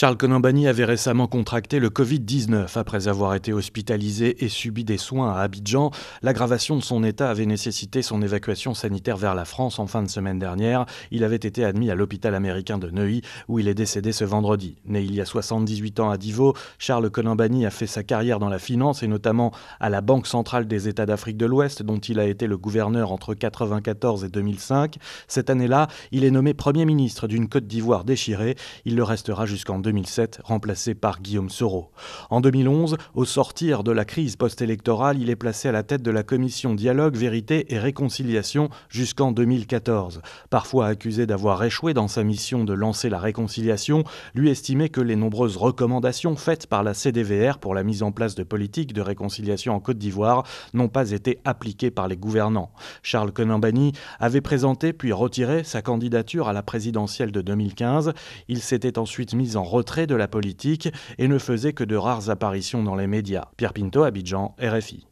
Charles Conambani avait récemment contracté le Covid-19 après avoir été hospitalisé et subi des soins à Abidjan. L'aggravation de son état avait nécessité son évacuation sanitaire vers la France en fin de semaine dernière. Il avait été admis à l'hôpital américain de Neuilly où il est décédé ce vendredi. Né il y a 78 ans à Divo, Charles Conambani a fait sa carrière dans la finance et notamment à la Banque centrale des États d'Afrique de l'Ouest dont il a été le gouverneur entre 1994 et 2005. Cette année-là, il est nommé Premier ministre d'une Côte d'Ivoire déchirée. Il le restera jusqu'en 2007, remplacé par Guillaume Soro. En 2011, au sortir de la crise post-électorale, il est placé à la tête de la commission Dialogue, Vérité et Réconciliation jusqu'en 2014. Parfois accusé d'avoir échoué dans sa mission de lancer la réconciliation, lui estimait que les nombreuses recommandations faites par la CDVR pour la mise en place de politiques de réconciliation en Côte d'Ivoire n'ont pas été appliquées par les gouvernants. Charles Konambani avait présenté puis retiré sa candidature à la présidentielle de 2015. Il s'était ensuite mis en retrait de la politique et ne faisait que de rares apparitions dans les médias. Pierre Pinto, Abidjan, RFI.